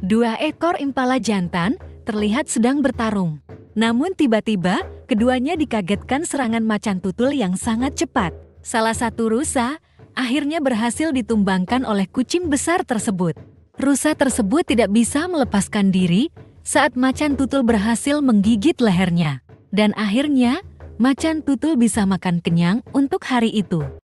Dua ekor impala jantan terlihat sedang bertarung. Namun tiba-tiba, keduanya dikagetkan serangan macan tutul yang sangat cepat. Salah satu rusa akhirnya berhasil ditumbangkan oleh kucing besar tersebut. Rusa tersebut tidak bisa melepaskan diri saat macan tutul berhasil menggigit lehernya. Dan akhirnya, macan tutul bisa makan kenyang untuk hari itu.